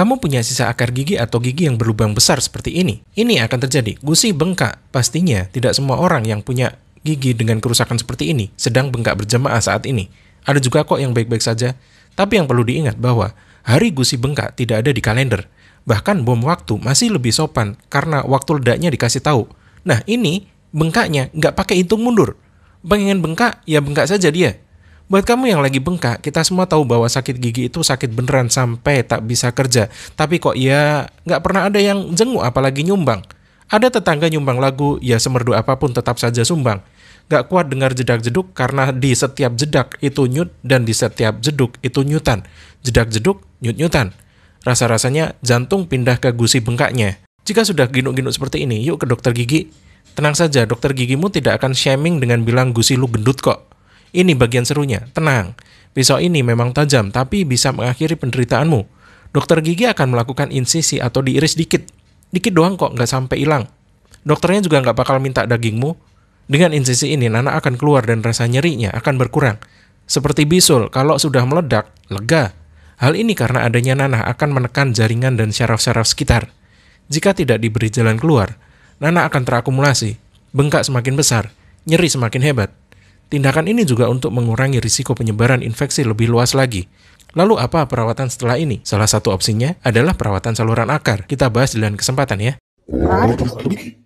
kamu punya sisa akar gigi atau gigi yang berlubang besar seperti ini. Ini akan terjadi. Gusi bengkak. Pastinya tidak semua orang yang punya gigi dengan kerusakan seperti ini sedang bengkak berjamaah saat ini. Ada juga kok yang baik-baik saja. Tapi yang perlu diingat bahwa hari gusi bengkak tidak ada di kalender. Bahkan bom waktu masih lebih sopan karena waktu ledaknya dikasih tahu. Nah ini bengkaknya nggak pakai hitung mundur. Pengen bengkak, ya bengkak saja dia. Buat kamu yang lagi bengkak, kita semua tahu bahwa sakit gigi itu sakit beneran sampai tak bisa kerja. Tapi kok ya nggak pernah ada yang jenguk apalagi nyumbang. Ada tetangga nyumbang lagu, ya semerdu apapun tetap saja sumbang. Gak kuat dengar jedak-jeduk karena di setiap jedak itu nyut dan di setiap jeduk itu nyutan. Jedak-jeduk, nyut-nyutan. Rasa-rasanya jantung pindah ke gusi bengkaknya. Jika sudah ginuk-ginuk seperti ini, yuk ke dokter gigi. Tenang saja, dokter gigimu tidak akan shaming dengan bilang gusi lu gendut kok. Ini bagian serunya, tenang. Pisau ini memang tajam, tapi bisa mengakhiri penderitaanmu. Dokter gigi akan melakukan insisi atau diiris dikit. Dikit doang kok, nggak sampai hilang. Dokternya juga nggak bakal minta dagingmu. Dengan insisi ini, Nana akan keluar dan rasa nyerinya akan berkurang. Seperti bisul, kalau sudah meledak, lega. Hal ini karena adanya Nana akan menekan jaringan dan syaraf-syaraf sekitar. Jika tidak diberi jalan keluar, Nana akan terakumulasi, bengkak semakin besar, nyeri semakin hebat, Tindakan ini juga untuk mengurangi risiko penyebaran infeksi lebih luas lagi. Lalu apa perawatan setelah ini? Salah satu opsinya adalah perawatan saluran akar. Kita bahas di lain kesempatan ya.